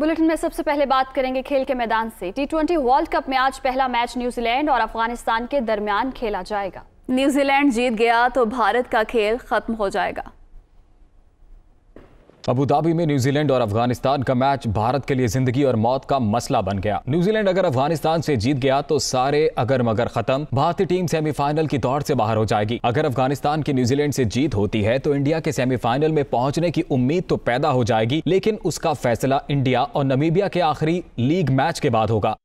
bulletin में सबसे पहले बात करेंगे खेल के मैदान से टी ट्वेंटी वर्ल्ड कप में आज पहला मैच न्यूजीलैंड और अफगानिस्तान के दरमियान खेला जाएगा न्यूजीलैंड जीत गया तो भारत का खेल खत्म हो जाएगा अबूधाबी में न्यूजीलैंड और अफगानिस्तान का मैच भारत के लिए जिंदगी और मौत का मसला बन गया न्यूजीलैंड अगर अफगानिस्तान से जीत गया तो सारे अगर मगर खत्म भारतीय टीम सेमीफाइनल की दौड़ से बाहर हो जाएगी अगर अफगानिस्तान की न्यूजीलैंड से जीत होती है तो इंडिया के सेमीफाइनल में पहुंचने की उम्मीद तो पैदा हो जाएगी लेकिन उसका फैसला इंडिया और नमीबिया के आखिरी लीग मैच के बाद होगा